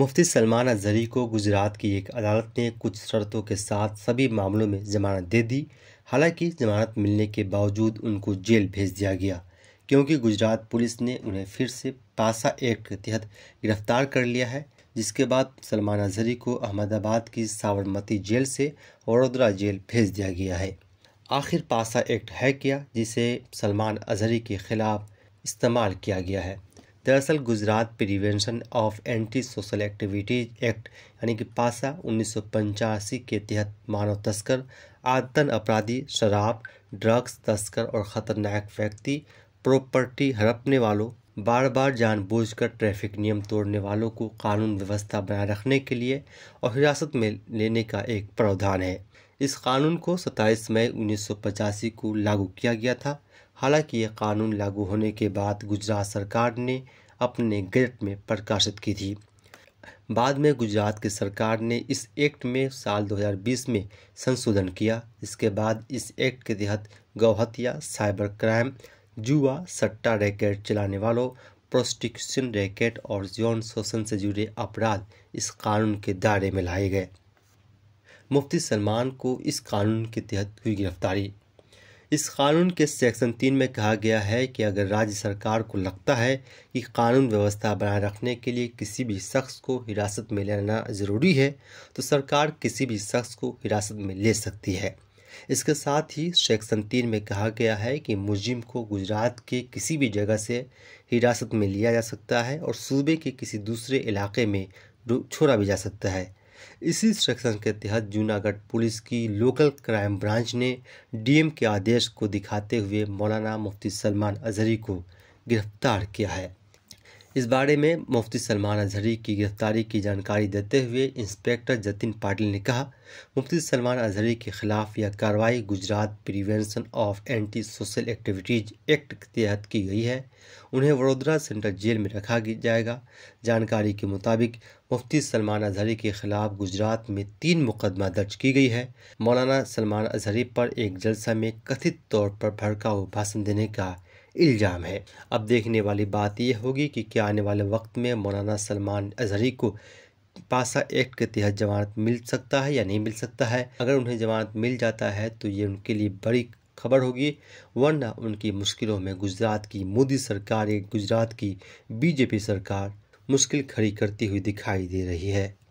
मुफ्ती सलमान अजहरी को गुजरात की एक अदालत ने कुछ शर्तों के साथ सभी मामलों में जमानत दे दी हालांकि जमानत मिलने के बावजूद उनको जेल भेज दिया गया क्योंकि गुजरात पुलिस ने उन्हें फिर से पासा एक्ट के तहत गिरफ्तार कर लिया है जिसके बाद सलमान अजहरी को अहमदाबाद की साबरमती जेल से वडोदरा जेल भेज दिया गया है आखिर पासा एक्ट है क्या जिसे सलमान अजहरी के खिलाफ इस्तेमाल किया गया है दरअसल Gujarat prevention of anti social activities act यानी कि पासा उन्नीस के तहत मानव तस्कर आदतन अपराधी शराब ड्रग्स तस्कर और ख़तरनाक व्यक्ति प्रॉपर्टी हड़पने वालों बार बार जानबूझकर ट्रैफिक नियम तोड़ने वालों को कानून व्यवस्था बनाए रखने के लिए और हिरासत में लेने का एक प्रावधान है इस कानून को 27 मई उन्नीस को लागू किया गया था हालांकि यह कानून लागू होने के बाद गुजरात सरकार ने अपने गजट में प्रकाशित की थी बाद में गुजरात की सरकार ने इस एक्ट में साल 2020 में संशोधन किया इसके बाद इस एक्ट के तहत गौहत्या साइबर क्राइम जुआ सट्टा रैकेट चलाने वालों प्रोस्टिक्यूशन रैकेट और यौन शोषण से जुड़े अपराध इस कानून के दायरे में लाए गए मुफ्ती सलमान को इस कानून के तहत हुई गिरफ्तारी इस कानून के सेक्शन तीन में कहा गया है कि अगर राज्य सरकार को लगता है कि कानून व्यवस्था बनाए रखने के लिए किसी भी शख्स को हिरासत में लेना ज़रूरी है तो सरकार किसी भी शख्स को हिरासत में ले सकती है इसके साथ ही सेक्शन तीन में कहा गया है कि मुजिम को गुजरात के किसी भी जगह से हिरासत में लिया जा सकता है और सूबे के किसी दूसरे इलाके में छोड़ा भी जा सकता है इसी सेक्शन के तहत जूनागढ़ पुलिस की लोकल क्राइम ब्रांच ने डीएम के आदेश को दिखाते हुए मौलाना मुफ्ती सलमान अजहरी को गिरफ्तार किया है इस बारे में मुफ्ती सलमान अजहरी की गिरफ्तारी की जानकारी देते हुए इंस्पेक्टर जतिन पाटिल ने कहा मुफ्ती सलमान अजहरी के खिलाफ यह कार्रवाई Gujarat prevention of anti social activities act के तहत की गई है उन्हें वडोदरा सेंट्रल जेल में रखा जाएगा जानकारी के मुताबिक मुफ्ती सलमान अजहरी के खिलाफ गुजरात में तीन मुकदमा दर्ज की गई है मौलाना सलमान अजहरी पर एक जलसा में कथित तौर पर भड़काऊ भाषण देने का इल्ज़ाम है अब देखने वाली बात यह होगी कि क्या आने वाले वक्त में मौलाना सलमान अजहरी को पासा एक्ट के तहत जमानत मिल सकता है या नहीं मिल सकता है अगर उन्हें जमानत मिल जाता है तो ये उनके लिए बड़ी खबर होगी वरना उनकी मुश्किलों में गुजरात की मोदी सरकार या गुजरात की बीजेपी सरकार मुश्किल खड़ी करती हुई दिखाई दे रही है